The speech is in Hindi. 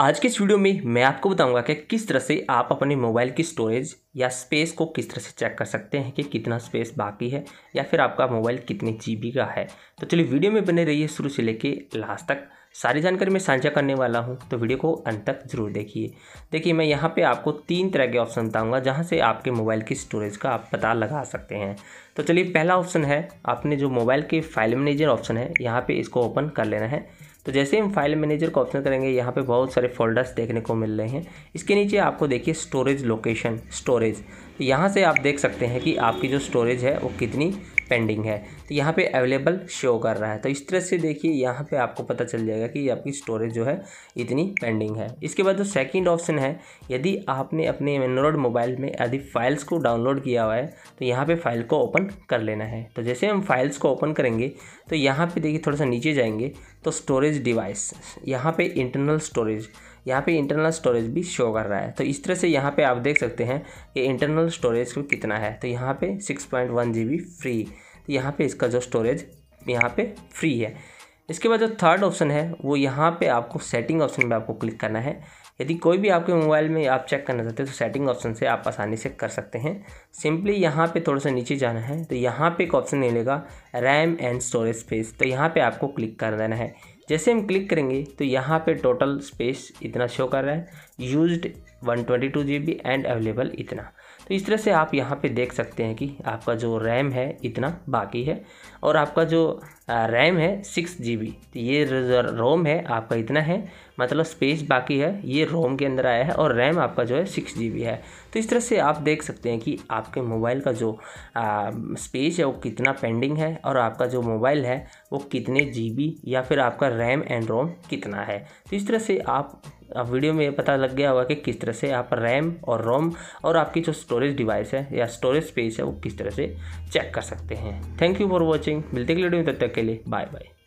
आज के इस वीडियो में मैं आपको बताऊंगा कि किस तरह से आप अपने मोबाइल की स्टोरेज या स्पेस को किस तरह से चेक कर सकते हैं कि कितना स्पेस बाकी है या फिर आपका मोबाइल कितने जीबी का है तो चलिए वीडियो में बने रहिए शुरू से लेके लास्ट तक सारी जानकारी मैं साझा करने वाला हूं तो वीडियो को अंत तक जरूर देखिए देखिए मैं यहाँ पर आपको तीन तरह के ऑप्शन बताऊँगा जहाँ से आपके मोबाइल की स्टोरेज का आप पता लगा सकते हैं तो चलिए पहला ऑप्शन है आपने जो मोबाइल के फाइल मैनेजर ऑप्शन है यहाँ पर इसको ओपन कर लेना है तो जैसे हम फाइल मैनेजर को ऑप्शन करेंगे यहाँ पे बहुत सारे फोल्डर्स देखने को मिल रहे हैं इसके नीचे आपको देखिए स्टोरेज लोकेशन स्टोरेज यहाँ से आप देख सकते हैं कि आपकी जो स्टोरेज है वो कितनी पेंडिंग है तो यहाँ पे अवेलेबल शो कर रहा है तो इस तरह से देखिए यहाँ पे आपको पता चल जाएगा कि आपकी स्टोरेज जो है इतनी पेंडिंग है इसके बाद जो सेकंड ऑप्शन है यदि आपने अपने एंड्रॉयड मोबाइल में यदि फाइल्स को डाउनलोड किया हुआ है तो यहाँ पर फाइल को ओपन कर लेना है तो जैसे हम फाइल्स को ओपन करेंगे तो यहाँ पर देखिए थोड़ा सा नीचे जाएंगे तो स्टोरेज डिवाइस यहाँ पर इंटरनल स्टोरेज यहाँ पे इंटरनल स्टोरेज भी शो कर रहा है तो इस तरह से यहाँ पे आप देख सकते हैं कि इंटरनल स्टोरेज को कितना है तो यहाँ पे 6.1 पॉइंट फ्री तो यहाँ पे इसका जो स्टोरेज यहाँ पे फ्री है इसके बाद जो थर्ड ऑप्शन है वो यहाँ पे आपको सेटिंग ऑप्शन में आपको क्लिक करना है यदि कोई भी आपके मोबाइल में आप चेक करना चाहते हैं तो सेटिंग ऑप्शन से आप आसानी से कर सकते हैं सिंपली यहाँ पे थोड़ा सा नीचे जाना है तो यहाँ पे एक ऑप्शन मिलेगा रैम एंड स्टोरेज स्पेस तो यहाँ पे आपको क्लिक कर देना है जैसे हम क्लिक करेंगे तो यहाँ पे टोटल स्पेस इतना शो कर रहा है use one twenty two G B and available इतना तो इस तरह से आप यहाँ पे देख सकते हैं कि आपका जो रैम है इतना बाकी है और आपका जो रैम है सिक्स जी बी तो ये रोम है आपका इतना है मतलब स्पेस बाकी है ये रोम के अंदर आया है और रैम आपका जो है सिक्स जी है तो इस तरह से आप देख सकते हैं कि आपके मोबाइल का जो आ, स्पेस है वो कितना पेंडिंग है और आपका जो मोबाइल है वो कितने जी या फिर आपका रैम एंड रोम कितना है तो इस तरह से आप अब वीडियो में पता लग गया होगा कि किस तरह से आप रैम और रोम और आपकी जो स्टोरेज डिवाइस है या स्टोरेज स्पेस है वो किस तरह से चेक कर सकते हैं थैंक यू फॉर वॉचिंग मिलते अगले वीडियो में तब तक के लिए बाय बाय